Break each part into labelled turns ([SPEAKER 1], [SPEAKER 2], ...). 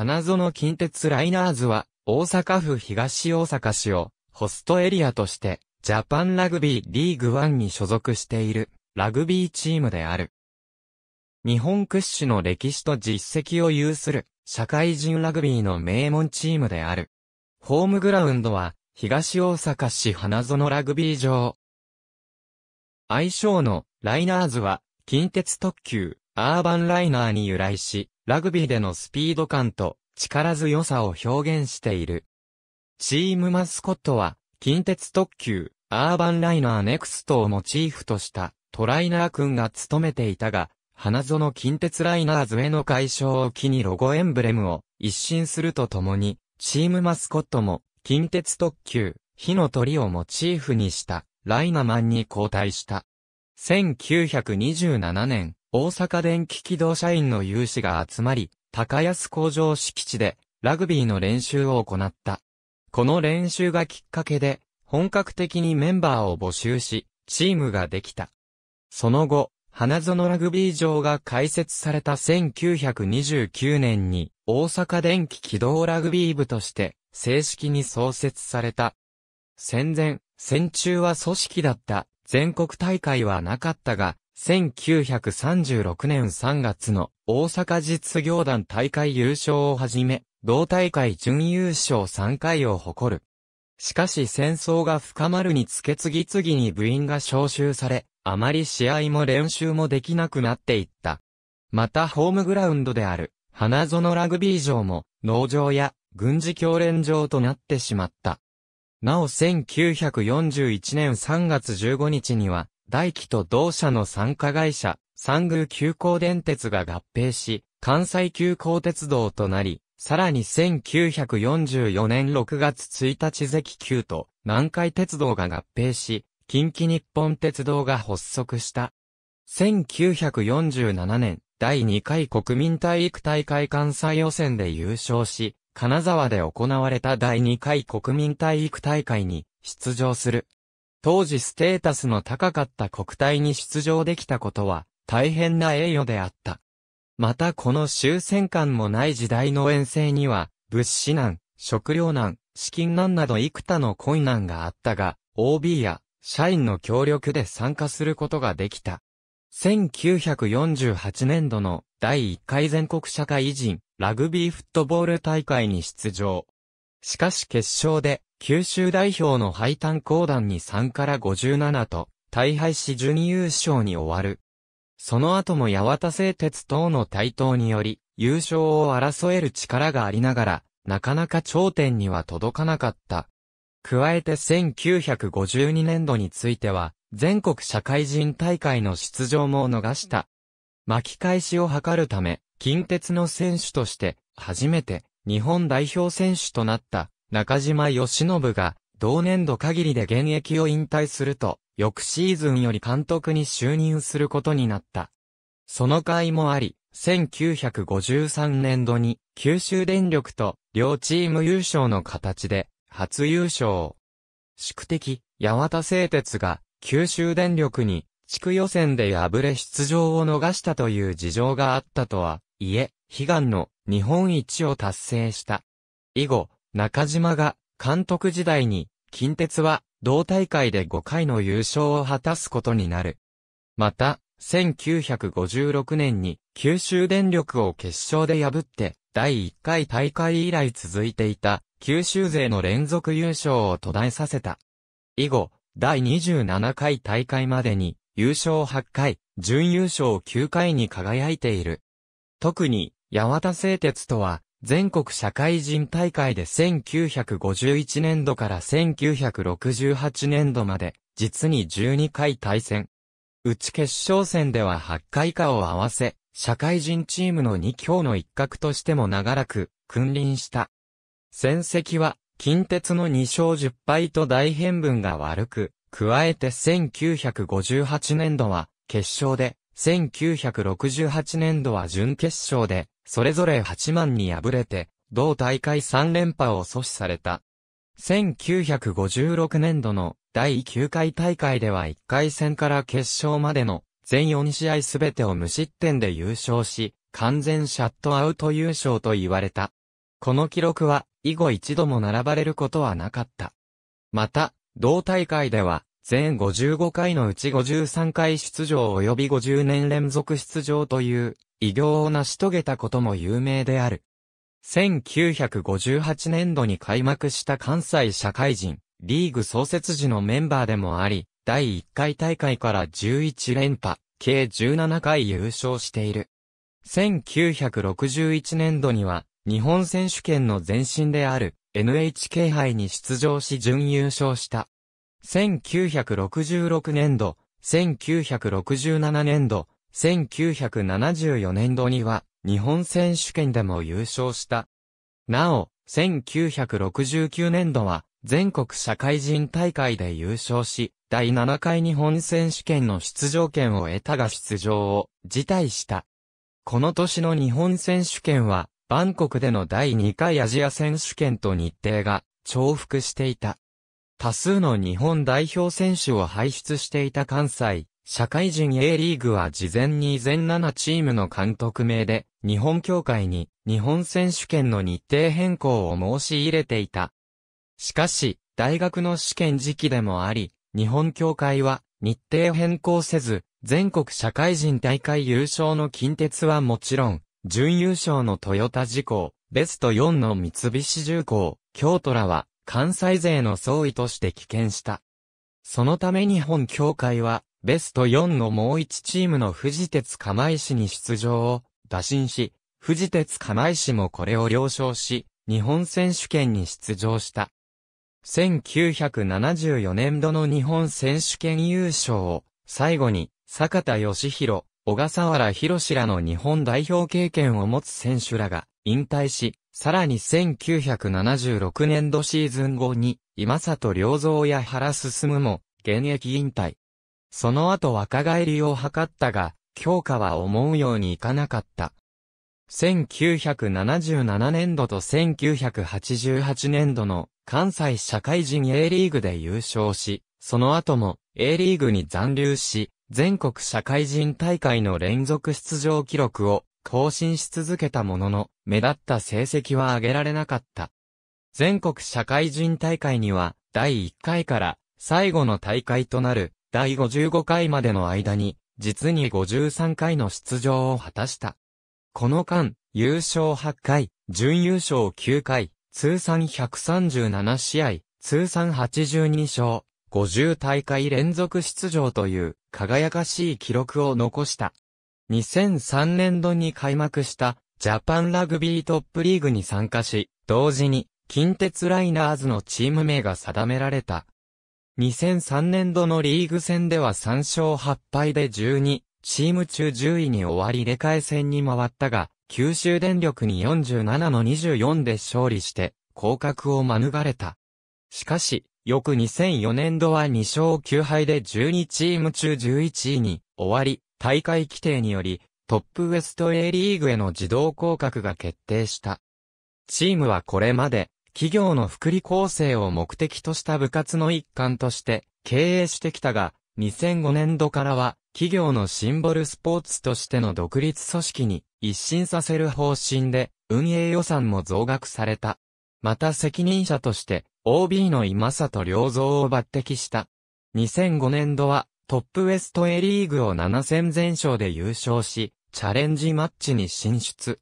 [SPEAKER 1] 花園近鉄ライナーズは、大阪府東大阪市を、ホストエリアとして、ジャパンラグビーリーグ1に所属している、ラグビーチームである。日本屈指の歴史と実績を有する、社会人ラグビーの名門チームである。ホームグラウンドは、東大阪市花園ラグビー場。愛称の、ライナーズは、近鉄特急、アーバンライナーに由来し、ラグビーでのスピード感と力強さを表現している。チームマスコットは、近鉄特急、アーバンライナーネクストをモチーフとしたトライナー君が務めていたが、花園近鉄ライナーズへの解消を機にロゴエンブレムを一新するとともに、チームマスコットも近鉄特急、火の鳥をモチーフにしたライナマンに交代した。1927年、大阪電気機動社員の有志が集まり、高安工場敷地でラグビーの練習を行った。この練習がきっかけで、本格的にメンバーを募集し、チームができた。その後、花園ラグビー場が開設された1929年に、大阪電気機動ラグビー部として、正式に創設された。戦前、戦中は組織だった、全国大会はなかったが、1936年3月の大阪実業団大会優勝をはじめ、同大会準優勝3回を誇る。しかし戦争が深まるにつけ次々に部員が招集され、あまり試合も練習もできなくなっていった。またホームグラウンドである、花園ラグビー場も、農場や軍事教練場となってしまった。なお1941年3月15日には、大輝と同社の参加会社、三宮急行電鉄が合併し、関西急行鉄道となり、さらに1944年6月1日関急と南海鉄道が合併し、近畿日本鉄道が発足した。1947年、第2回国民体育大会関西予選で優勝し、金沢で行われた第2回国民体育大会に出場する。当時ステータスの高かった国体に出場できたことは、大変な栄誉であった。またこの終戦間もない時代の遠征には、物資難、食糧難、資金難など幾多の困難があったが、OB や社員の協力で参加することができた。1948年度の第1回全国社会人ラグビーフットボール大会に出場。しかし決勝で、九州代表の敗退公団に3から57と、大敗し準優勝に終わる。その後も八幡製鉄等の台頭により、優勝を争える力がありながら、なかなか頂点には届かなかった。加えて1952年度については、全国社会人大会の出場も逃した。巻き返しを図るため、近鉄の選手として、初めて、日本代表選手となった中島義信が同年度限りで現役を引退すると、翌シーズンより監督に就任することになった。その甲斐もあり、1953年度に九州電力と両チーム優勝の形で初優勝。宿敵、八幡製鉄が九州電力に地区予選で敗れ出場を逃したという事情があったとは、いえ、悲願の日本一を達成した。以後、中島が監督時代に近鉄は同大会で5回の優勝を果たすことになる。また、1956年に九州電力を決勝で破って第1回大会以来続いていた九州勢の連続優勝を途絶えさせた。以後、第27回大会までに優勝8回、準優勝9回に輝いている。特に八幡製鉄とは、全国社会人大会で1951年度から1968年度まで、実に12回対戦。うち決勝戦では8回かを合わせ、社会人チームの2強の一角としても長らく、君臨した。戦績は、近鉄の2勝10敗と大変分が悪く、加えて1958年度は決勝で、1968年度は準決勝で、それぞれ8万に敗れて、同大会3連覇を阻止された。1956年度の第9回大会では1回戦から決勝までの全4試合すべてを無失点で優勝し、完全シャットアウト優勝と言われた。この記録は以後一度も並ばれることはなかった。また、同大会では全55回のうち53回出場及び50年連続出場という偉業を成し遂げたことも有名である。1958年度に開幕した関西社会人リーグ創設時のメンバーでもあり、第1回大会から11連覇、計17回優勝している。1961年度には日本選手権の前身である NHK 杯に出場し準優勝した。1966年度、1967年度、1974年度には日本選手権でも優勝した。なお、1969年度は全国社会人大会で優勝し、第7回日本選手権の出場権を得たが出場を辞退した。この年の日本選手権は、バンコクでの第2回アジア選手権と日程が重複していた。多数の日本代表選手を輩出していた関西、社会人 A リーグは事前に全7チームの監督名で、日本協会に日本選手権の日程変更を申し入れていた。しかし、大学の試験時期でもあり、日本協会は日程変更せず、全国社会人大会優勝の近鉄はもちろん、準優勝のトヨタ事項、ベスト4の三菱重工、京都らは、関西勢の総意として棄権した。そのため日本協会は、ベスト4のもう1チームの富士鉄釜石に出場を打診し、富士鉄釜石もこれを了承し、日本選手権に出場した。1974年度の日本選手権優勝を、最後に、坂田義弘、小笠原博らの日本代表経験を持つ選手らが、引退し、さらに1976年度シーズン後に、今里良造や原進も、現役引退。その後若返りを図ったが、強化は思うようにいかなかった。1977年度と1988年度の関西社会人 A リーグで優勝し、その後も A リーグに残留し、全国社会人大会の連続出場記録を更新し続けたものの、目立った成績は挙げられなかった。全国社会人大会には、第1回から最後の大会となる第55回までの間に、実に53回の出場を果たした。この間、優勝8回、準優勝9回、通算137試合、通算82勝、50大会連続出場という輝かしい記録を残した。2003年度に開幕したジャパンラグビートップリーグに参加し、同時に、近鉄ライナーズのチーム名が定められた。2003年度のリーグ戦では3勝8敗で12、チーム中10位に終わり入れ替え戦に回ったが、九州電力に47の24で勝利して、降格を免れた。しかし、翌2004年度は2勝9敗で12チーム中11位に終わり、大会規定により、トップウエスト A リーグへの自動降格が決定した。チームはこれまで、企業の福利構成を目的とした部活の一環として経営してきたが、2005年度からは企業のシンボルスポーツとしての独立組織に一新させる方針で、運営予算も増額された。また責任者として OB の今里良三を抜擢した。2005年度はトップウエスト A リーグを7戦全勝で優勝し、チャレンジマッチに進出。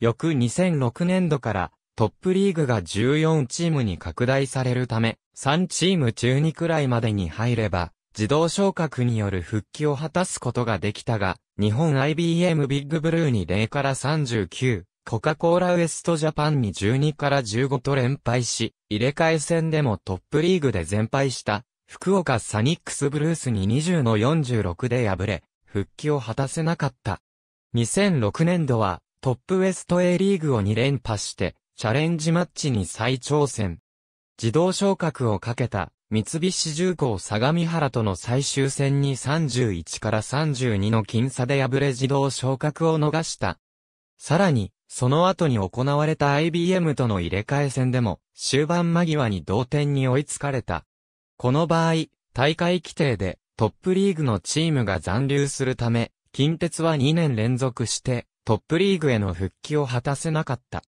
[SPEAKER 1] 翌2006年度からトップリーグが14チームに拡大されるため、3チーム中2くらいまでに入れば、自動昇格による復帰を果たすことができたが、日本 IBM ビッグブルーに0から39、コカ・コーラウエストジャパンに12から15と連敗し、入れ替え戦でもトップリーグで全敗した、福岡サニックスブルースに20の46で敗れ、復帰を果たせなかった。2006年度は、トップウエスト A リーグを2連覇して、チャレンジマッチに再挑戦。自動昇格をかけた、三菱重工相模原との最終戦に31から32の僅差で敗れ自動昇格を逃した。さらに、その後に行われた IBM との入れ替え戦でも、終盤間際に同点に追いつかれた。この場合、大会規定で、トップリーグのチームが残留するため、近鉄は2年連続してトップリーグへの復帰を果たせなかった。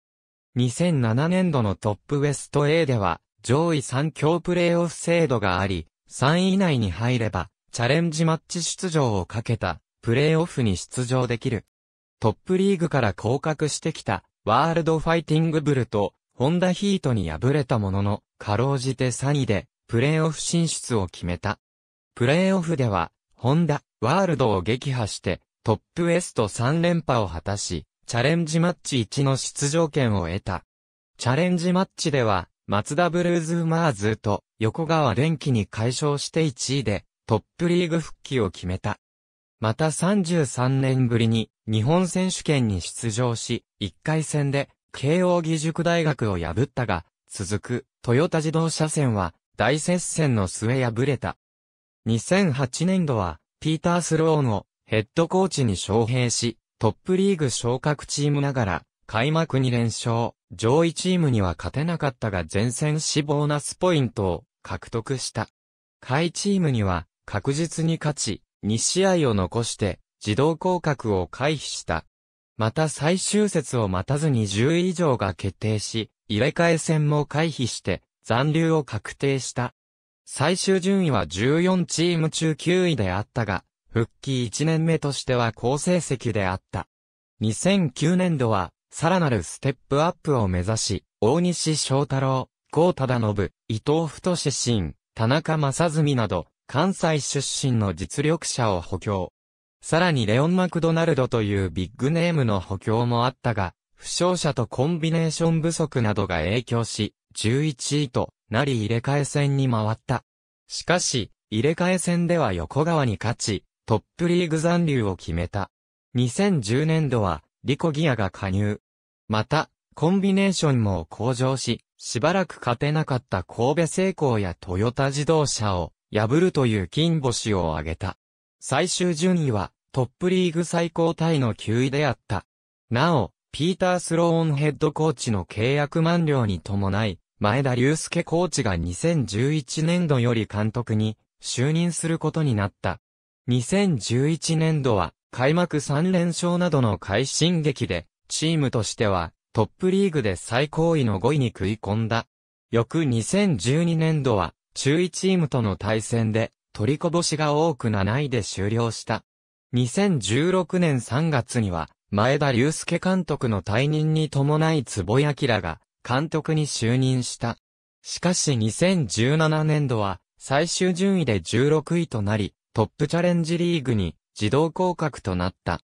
[SPEAKER 1] 2007年度のトップウェスト A では上位3強プレーオフ制度があり、3位以内に入ればチャレンジマッチ出場をかけたプレーオフに出場できる。トップリーグから降格してきたワールドファイティングブルとホンダヒートに敗れたものの、かろうじて3位でプレーオフ進出を決めた。プレーオフでは、ホンダ、ワールドを撃破して、トップエスト3連覇を果たし、チャレンジマッチ1の出場権を得た。チャレンジマッチでは、マツダブルーズ・マーズと横川電機に解消して1位で、トップリーグ復帰を決めた。また33年ぶりに日本選手権に出場し、1回戦で慶応義塾大学を破ったが、続くトヨタ自動車戦は大接戦の末敗れた。2008年度は、ピーター・スローンをヘッドコーチに招聘し、トップリーグ昇格チームながら、開幕に連勝、上位チームには勝てなかったが前線死ボーナスポイントを獲得した。下位チームには確実に勝ち、2試合を残して自動降格を回避した。また最終節を待たずに10位以上が決定し、入れ替え戦も回避して残留を確定した。最終順位は14チーム中9位であったが、復帰1年目としては好成績であった。2009年度は、さらなるステップアップを目指し、大西翔太郎、高忠信、伊藤太志新、田中正純など、関西出身の実力者を補強。さらにレオン・マクドナルドというビッグネームの補強もあったが、負傷者とコンビネーション不足などが影響し、11位となり入れ替え戦に回った。しかし、入れ替え戦では横川に勝ち、トップリーグ残留を決めた。2010年度は、リコギアが加入。また、コンビネーションも向上し、しばらく勝てなかった神戸製鋼やトヨタ自動車を破るという金星を挙げた。最終順位はトップリーグ最高タイの9位であった。なお、ピーター・スローンヘッドコーチの契約満了に伴い、前田隆介コーチが2011年度より監督に就任することになった。2011年度は開幕3連勝などの快進撃で、チームとしてはトップリーグで最高位の5位に食い込んだ。翌2012年度は中位チームとの対戦で取りこぼしが多く7位で終了した。2016年3月には前田隆介監督の退任に伴い坪井明が監督に就任した。しかし2017年度は最終順位で16位となり、トップチャレンジリーグに自動降格となった。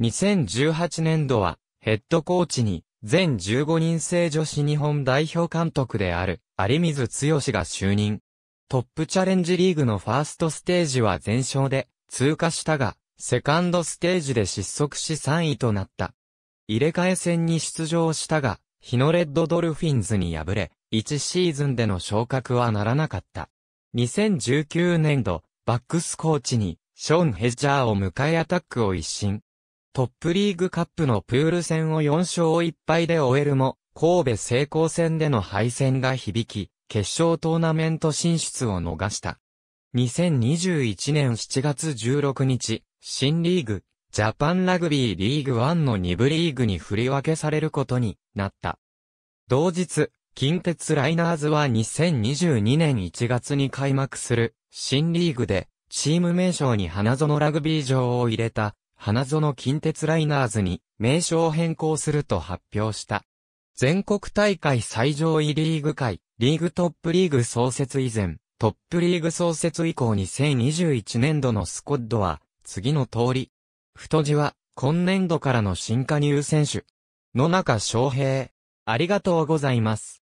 [SPEAKER 1] 2018年度はヘッドコーチに全15人制女子日本代表監督である有水剛が就任。トップチャレンジリーグのファーストステージは全勝で通過したが、セカンドステージで失速し3位となった。入れ替え戦に出場したが、日ノレッドドルフィンズに敗れ、1シーズンでの昇格はならなかった。2019年度、バックスコーチに、ショーン・ヘッジャーを迎えアタックを一新。トップリーグカップのプール戦を4勝1敗で終えるも、神戸成功戦での敗戦が響き、決勝トーナメント進出を逃した。2021年7月16日、新リーグ、ジャパンラグビーリーグ1の2部リーグに振り分けされることになった。同日、近鉄ライナーズは2022年1月に開幕する新リーグでチーム名称に花園ラグビー場を入れた花園近鉄ライナーズに名称を変更すると発表した。全国大会最上位リーグ会、リーグトップリーグ創設以前、トップリーグ創設以降2021年度のスコッドは、次の通り、太字は、今年度からの新加入選手。野中翔平。ありがとうございます。